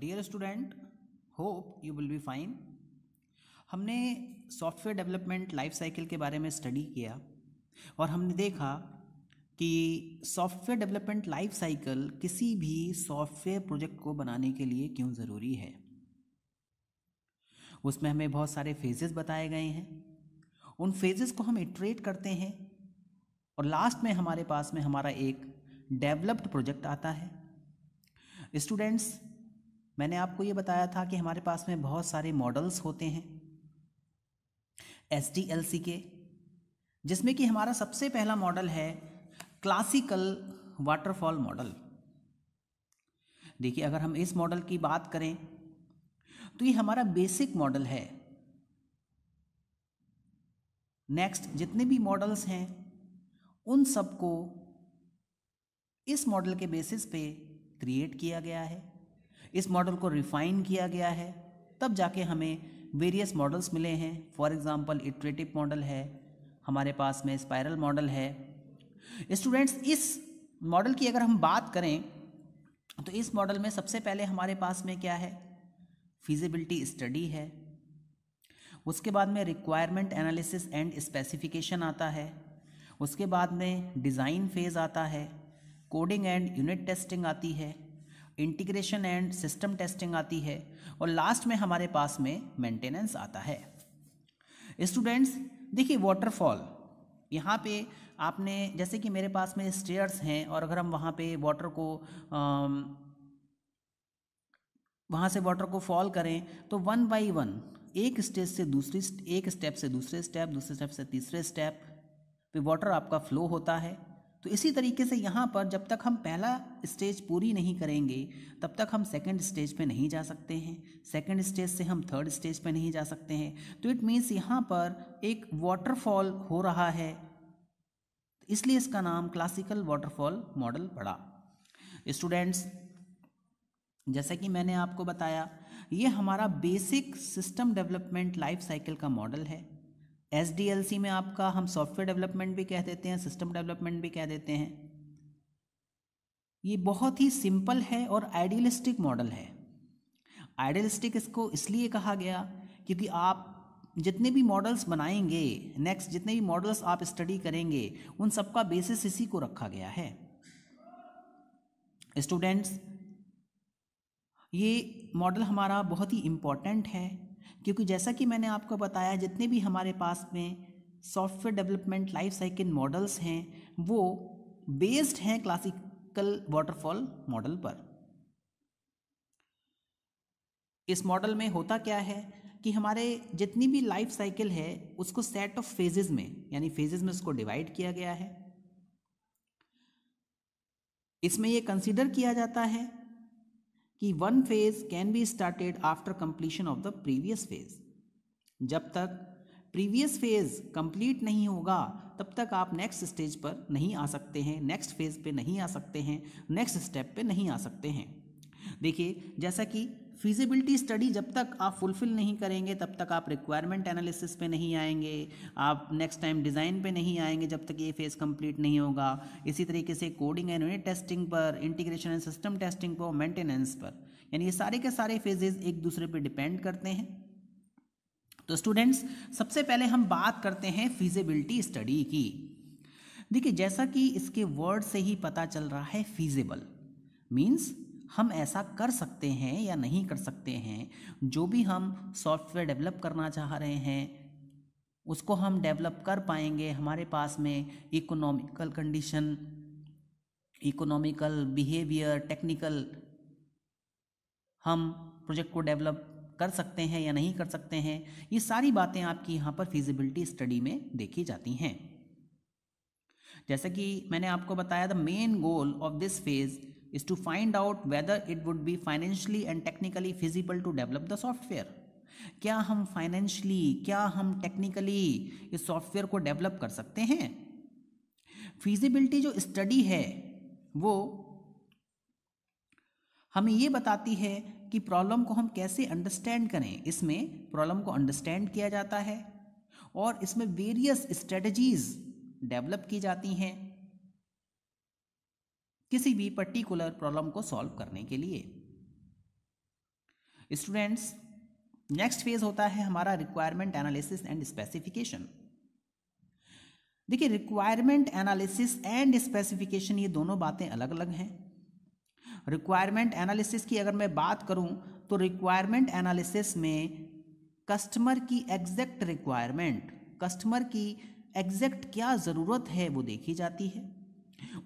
dear student hope you will be fine हमने software development life cycle के बारे में स्टडी किया और हमने देखा कि सॉफ्टवेयर डेवलपमेंट लाइफ साइकिल किसी भी सॉफ्टवेयर प्रोजेक्ट को बनाने के लिए क्यों ज़रूरी है उसमें हमें बहुत सारे फेजेस बताए गए हैं उन फेजेस को हम इटरेट करते हैं और लास्ट में हमारे पास में हमारा एक डेवलप्ड प्रोजेक्ट आता है स्टूडेंट्स मैंने आपको ये बताया था कि हमारे पास में बहुत सारे मॉडल्स होते हैं एस एल सी के जिसमें कि हमारा सबसे पहला मॉडल है क्लासिकल वाटरफॉल मॉडल देखिए अगर हम इस मॉडल की बात करें तो ये हमारा बेसिक मॉडल है नेक्स्ट जितने भी मॉडल्स हैं उन सबको इस मॉडल के बेसिस पे क्रिएट किया गया है इस मॉडल को रिफाइन किया गया है तब जाके हमें वेरियस मॉडल्स मिले हैं फॉर एग्ज़ाम्पल इटरेटिव मॉडल है हमारे पास में स्पायरल मॉडल है स्टूडेंट्स इस मॉडल की अगर हम बात करें तो इस मॉडल में सबसे पहले हमारे पास में क्या है फिजिबिलिटी स्टडी है उसके बाद में रिक्वायरमेंट एनालिसिस एंड स्पेसिफिकेशन आता है उसके बाद में डिज़ाइन फेज़ आता है कोडिंग एंड यूनिट टेस्टिंग आती है इंटीग्रेशन एंड सिस्टम टेस्टिंग आती है और लास्ट में हमारे पास में मेंटेनेंस आता है स्टूडेंट्स देखिए वाटरफॉल यहाँ पे आपने जैसे कि मेरे पास में स्टेयर्स हैं और अगर हम वहाँ पे वाटर को वहाँ से वाटर को फॉल करें तो वन बाई वन एक स्टेज से दूसरी एक स्टेप से दूसरे स्टेप दूसरे स्टेप से तीसरे स्टेप पे वाटर आपका फ्लो होता है तो इसी तरीके से यहाँ पर जब तक हम पहला स्टेज पूरी नहीं करेंगे तब तक हम सेकेंड स्टेज पे नहीं जा सकते हैं सेकेंड स्टेज से हम थर्ड स्टेज पे नहीं जा सकते हैं तो इट मीन्स यहाँ पर एक वाटरफॉल हो रहा है इसलिए इसका नाम क्लासिकल वाटरफॉल मॉडल पड़ा स्टूडेंट्स जैसा कि मैंने आपको बताया ये हमारा basic system development life cycle का मॉडल है एस में आपका हम सॉफ्टवेयर डेवलपमेंट भी कह देते हैं सिस्टम डेवलपमेंट भी कह देते हैं ये बहुत ही सिंपल है और आइडियलिस्टिक मॉडल है आइडियलिस्टिक इसको इसलिए कहा गया क्योंकि आप जितने भी मॉडल्स बनाएंगे नेक्स्ट जितने भी मॉडल्स आप स्टडी करेंगे उन सबका बेसिस इसी को रखा गया है स्टूडेंट्स ये मॉडल हमारा बहुत ही इम्पॉर्टेंट है क्योंकि जैसा कि मैंने आपको बताया जितने भी हमारे पास में software development life cycle models हैं वो बेस्ड हैं क्लासिकल वाटरफॉल मॉडल पर इस मॉडल में होता क्या है कि हमारे जितनी भी लाइफ साइकिल है उसको सेट ऑफ फेजेस में यानी फेजेस में उसको डिवाइड किया गया है इसमें ये कंसीडर किया जाता है कि one phase can be started after completion of the previous phase जब तक प्रीवियस फेज कंप्लीट नहीं होगा तब तक आप नेक्स्ट स्टेज पर नहीं आ सकते हैं नेक्स्ट फेज पे नहीं आ सकते हैं नेक्स्ट स्टेप पे नहीं आ सकते हैं देखिए जैसा कि फिजिबिलिटी स्टडी जब तक आप फुलफिल नहीं करेंगे तब तक आप रिक्वायरमेंट एनालिसिस पे नहीं आएंगे आप नेक्स्ट टाइम डिज़ाइन पे नहीं आएंगे जब तक ये फेज़ कंप्लीट नहीं होगा इसी तरीके से कोडिंग एंड यूनिट टेस्टिंग पर इंटीग्रेशन एंड सिस्टम टेस्टिंग पर मेंटेनेंस पर यानी ये सारे के सारे फेजेज एक दूसरे पर डिपेंड करते हैं तो स्टूडेंट्स सबसे पहले हम बात करते हैं फिजिबिलिटी स्टडी की देखिए जैसा कि इसके वर्ड से ही पता चल रहा है फिजिबल मीन्स हम ऐसा कर सकते हैं या नहीं कर सकते हैं जो भी हम सॉफ्टवेयर डेवलप करना चाह रहे हैं उसको हम डेवलप कर पाएंगे हमारे पास में economical condition economical behaviour technical हम प्रोजेक्ट को डेवलप कर सकते हैं या नहीं कर सकते हैं ये सारी बातें आपकी यहाँ पर फिजिबिलिटी स्टडी में देखी जाती हैं जैसे कि मैंने आपको बताया the main goal of this phase is to find out whether it would be financially and technically feasible to develop the software क्या हम फाइनेंशली क्या हम टेक्निकली इस सॉफ्टवेयर को डेवलप कर सकते हैं फिजिबिलिटी जो स्टडी है वो हमें ये बताती है कि प्रॉब्लम को हम कैसे अंडरस्टैंड करें इसमें प्रॉब्लम को अंडरस्टैंड किया जाता है और इसमें वेरियस स्ट्रेटजीज डेवलप की जाती हैं किसी भी पर्टिकुलर प्रॉब्लम को सॉल्व करने के लिए स्टूडेंट्स नेक्स्ट फेज होता है हमारा रिक्वायरमेंट एनालिसिस एंड स्पेसिफिकेशन देखिए रिक्वायरमेंट एनालिसिस एंड स्पेसिफिकेशन ये दोनों बातें अलग अलग हैं रिक्वायरमेंट एनालिसिस की अगर मैं बात करूं तो रिक्वायरमेंट एनालिसिस में कस्टमर की एग्जैक्ट रिक्वायरमेंट कस्टमर की एग्जैक्ट क्या ज़रूरत है वो देखी जाती है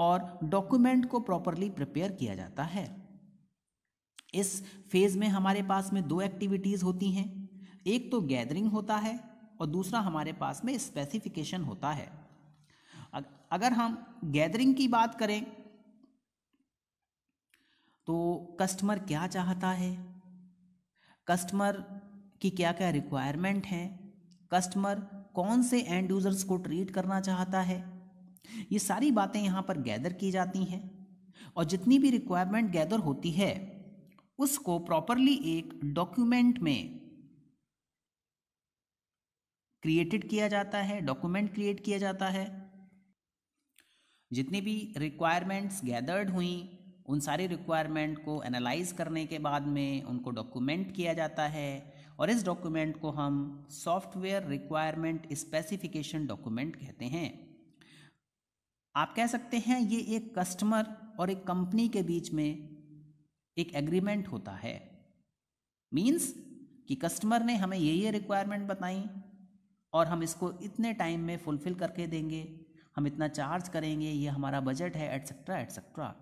और डॉक्यूमेंट को प्रॉपरली प्रिपेयर किया जाता है इस फेज़ में हमारे पास में दो एक्टिविटीज़ होती हैं एक तो गैदरिंग होता है और दूसरा हमारे पास में स्पेसिफिकेशन होता है अगर हम गैदरिंग की बात करें तो कस्टमर क्या चाहता है कस्टमर की क्या क्या रिक्वायरमेंट हैं कस्टमर कौन से एंड यूज़र्स को ट्रीट करना चाहता है ये सारी बातें यहाँ पर गैदर की जाती हैं और जितनी भी रिक्वायरमेंट गैदर होती है उसको प्रॉपरली एक डॉक्यूमेंट में क्रिएटेड किया जाता है डॉक्यूमेंट क्रिएट किया जाता है जितनी भी रिक्वायरमेंट्स गैदर्ड हुई उन सारी रिक्वायरमेंट को एनालाइज करने के बाद में उनको डॉक्यूमेंट किया जाता है और इस डॉक्यूमेंट को हम सॉफ्टवेयर रिक्वायरमेंट स्पेसिफिकेशन डॉक्यूमेंट कहते हैं आप कह सकते हैं ये एक कस्टमर और एक कंपनी के बीच में एक एग्रीमेंट होता है मीन्स कि कस्टमर ने हमें ये ये रिक्वायरमेंट बताई और हम इसको इतने टाइम में फुलफ़िल करके देंगे हम इतना चार्ज करेंगे ये हमारा बजट है एट्सेट्रा एट्सेट्रा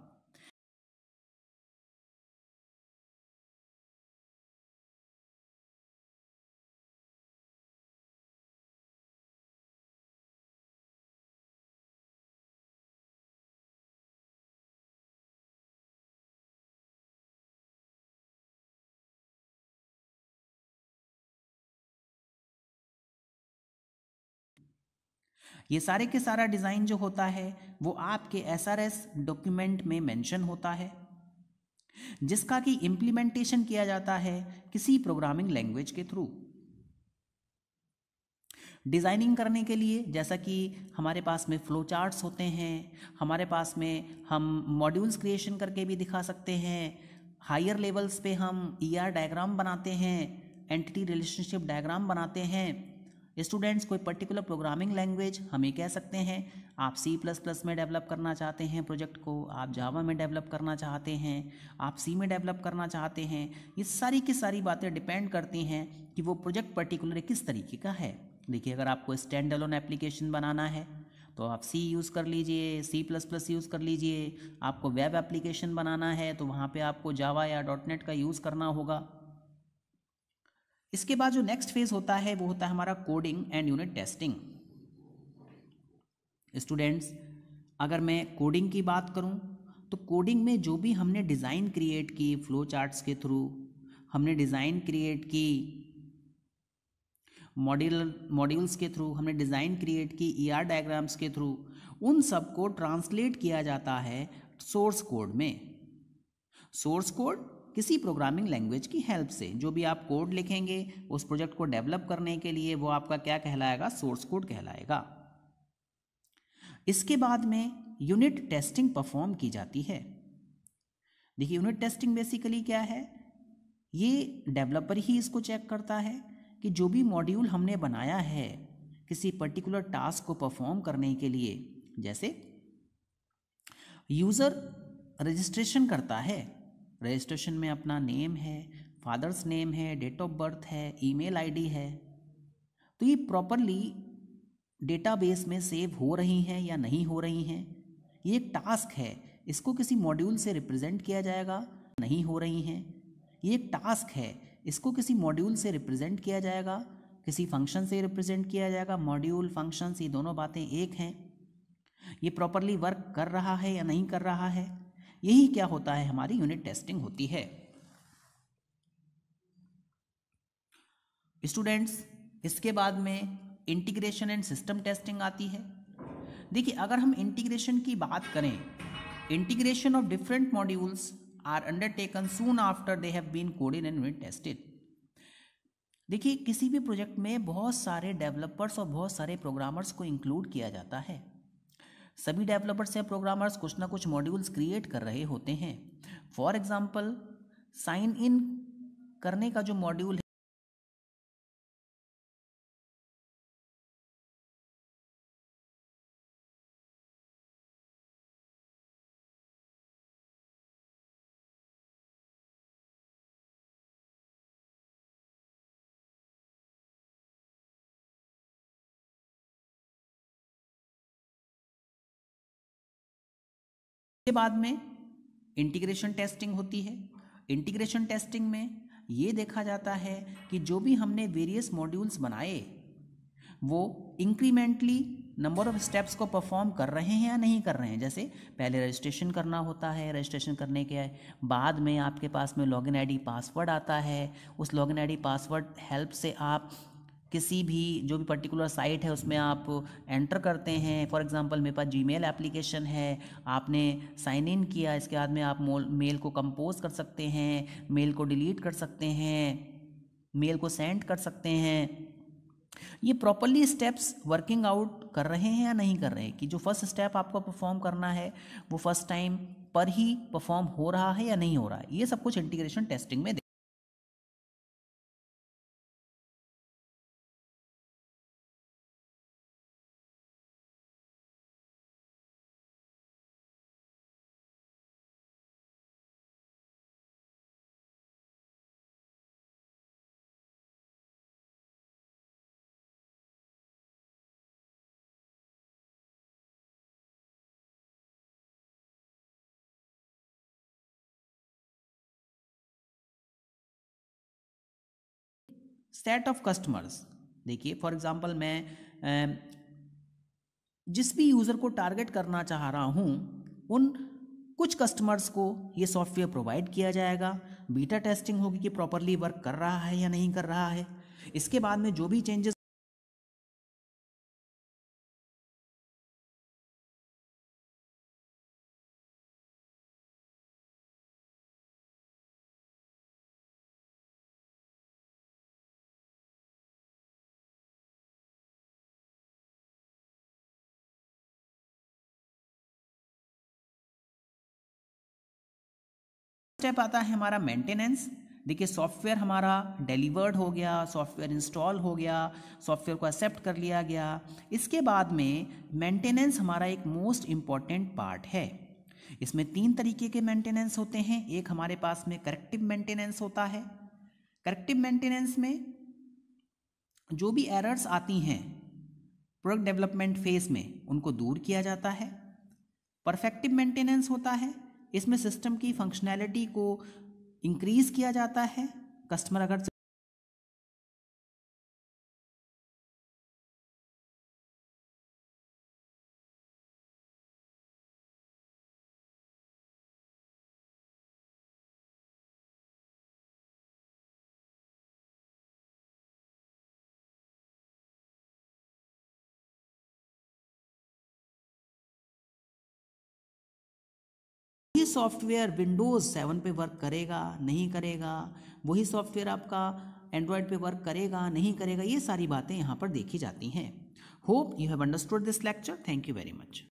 ये सारे के सारा डिज़ाइन जो होता है वो आपके एस आर एस डॉक्यूमेंट में मेंशन होता है जिसका कि इम्प्लीमेंटेशन किया जाता है किसी प्रोग्रामिंग लैंग्वेज के थ्रू डिज़ाइनिंग करने के लिए जैसा कि हमारे पास में फ्लो चार्ट्स होते हैं हमारे पास में हम मॉड्यूल्स क्रिएशन करके भी दिखा सकते हैं हायर लेवल्स पे हम ई e डायग्राम बनाते हैं एंटिटी रिलेशनशिप डायग्राम बनाते हैं स्टूडेंट्स कोई पर्टिकुलर प्रोग्रामिंग लैंग्वेज हमें कह सकते हैं आप सी प्लस प्लस में डेवलप करना चाहते हैं प्रोजेक्ट को आप जावा में डेवलप करना चाहते हैं आप सी में डेवलप करना चाहते हैं ये सारी की सारी बातें डिपेंड करती हैं कि वो प्रोजेक्ट पर्टिकुलर किस तरीके का है देखिए अगर आपको स्टैंड अलोन एप्लीकेशन बनाना है तो आप सी यूज़ कर लीजिए सी प्लस प्लस यूज़ कर लीजिए आपको वेब एप्लीकेशन बनाना है तो वहाँ पे आपको जावा या डॉट नेट का यूज़ करना होगा इसके बाद जो नेक्स्ट फेज होता है वो होता है हमारा coding and unit testing students अगर मैं कोडिंग की बात करूं तो कोडिंग में जो भी हमने डिज़ाइन क्रिएट की फ्लो चार्ट्स के थ्रू हमने डिज़ाइन क्रिएट की मॉड्यूल मॉड्यूल्स के थ्रू हमने डिज़ाइन क्रिएट की ई आर डायग्राम्स के थ्रू उन सब को ट्रांसलेट किया जाता है सोर्स कोड में सोर्स कोड किसी प्रोग्रामिंग लैंग्वेज की हेल्प से जो भी आप कोड लिखेंगे उस प्रोजेक्ट को डेवलप करने के लिए वो आपका क्या कहलाएगा सोर्स कोड कहलाएगा इसके बाद में यूनिट टेस्टिंग परफॉर्म की जाती है देखिए यूनिट टेस्टिंग बेसिकली क्या है ये डेवलपर ही इसको चेक करता है कि जो भी मॉड्यूल हमने बनाया है किसी पर्टिकुलर टास्क को परफॉर्म करने के लिए जैसे यूज़र रजिस्ट्रेशन करता है रजिस्ट्रेशन में अपना नेम है फादर्स नेम है डेट ऑफ बर्थ है ईमेल आईडी है तो ये प्रॉपरली डेटाबेस में सेव हो रही हैं या नहीं हो रही हैं ये एक टास्क है इसको किसी मॉड्यूल से रिप्रेजेंट किया जाएगा नहीं हो रही हैं ये एक टास्क है इसको किसी मॉड्यूल से रिप्रेजेंट किया जाएगा किसी फंक्शन से रिप्रेजेंट किया जाएगा मॉड्यूल फंक्शंस ये दोनों बातें एक हैं ये प्रॉपरली वर्क कर रहा है या नहीं कर रहा है यही क्या होता है हमारी यूनिट टेस्टिंग होती है स्टूडेंट्स इसके बाद में इंटीग्रेशन एंड सिस्टम टेस्टिंग आती है देखिए अगर हम इंटीग्रेशन की बात करें integration of different modules are undertaken soon after they have been coded and unit tested देखिए किसी भी प्रोजेक्ट में बहुत सारे डेवलपर्स और बहुत सारे प्रोग्रामर्स को इंक्लूड किया जाता है सभी डेवलपर्स या प्रोग्रामर्स कुछ ना कुछ मॉड्यूल्स क्रिएट कर रहे होते हैं फॉर एग्जाम्पल साइन इन करने का जो मॉड्यूल इसके बाद में इंटीग्रेशन टेस्टिंग होती है इंटीग्रेशन टेस्टिंग में ये देखा जाता है कि जो भी हमने वेरियस मॉड्यूल्स बनाए वो इंक्रीमेंटली नंबर ऑफ स्टेप्स को परफॉर्म कर रहे हैं या नहीं कर रहे हैं जैसे पहले रजिस्ट्रेशन करना होता है रजिस्ट्रेशन करने के बाद में आपके पास में लॉगिन आईडी पासवर्ड आता है उस लॉगिन आईडी पासवर्ड हेल्प से आप किसी भी जो भी पर्टिकुलर साइट है उसमें आप एंटर करते हैं फॉर एग्जांपल मेरे पास जी मेल एप्लीकेशन है आपने साइन इन किया इसके बाद में आप मेल को कंपोज कर सकते हैं मेल को डिलीट कर सकते हैं मेल को सेंड कर सकते हैं ये प्रॉपरली स्टेप्स वर्किंग आउट कर रहे हैं या नहीं कर रहे हैं कि जो फर्स्ट स्टेप आपको परफॉर्म करना है वो फर्स्ट टाइम पर ही परफॉर्म हो रहा है या नहीं हो रहा है ये सब कुछ इंटीग्रेशन टेस्टिंग में सेट ऑफ कस्टमर्स देखिए फॉर एग्जाम्पल मैं जिस भी यूज़र को टारगेट करना चाह रहा हूँ उन कुछ कस्टमर्स को ये सॉफ्टवेयर प्रोवाइड किया जाएगा बीटा टेस्टिंग होगी कि प्रॉपरली वर्क कर रहा है या नहीं कर रहा है इसके बाद में जो भी चेंजेस स्टेप आता है हमारा मेंटेनेंस देखिए सॉफ्टवेयर हमारा डिलीवर्ड हो गया सॉफ्टवेयर इंस्टॉल हो गया सॉफ्टवेयर को एक्सेप्ट कर लिया गया इसके बाद में मेंटेनेंस हमारा एक मोस्ट इम्पॉर्टेंट पार्ट है इसमें तीन तरीके के मेंटेनेंस होते हैं एक हमारे पास में करेक्टिव मेंटेनेंस होता है करेक्टिव मेंटेनेंस में जो भी एरर्स आती हैं प्रोडक्ट डेवलपमेंट फेज में उनको दूर किया जाता है परफेक्टिव मेंटेनेंस होता है इसमें सिस्टम की फंक्शनैलिटी को इंक्रीज़ किया जाता है कस्टमर अगर सॉफ्टवेयर विंडोज़ सेवन पे वर्क करेगा नहीं करेगा वही सॉफ्टवेयर आपका एंड्रॉयड पे वर्क करेगा नहीं करेगा ये सारी बातें यहाँ पर देखी जाती हैं hope you have understood this lecture thank you very much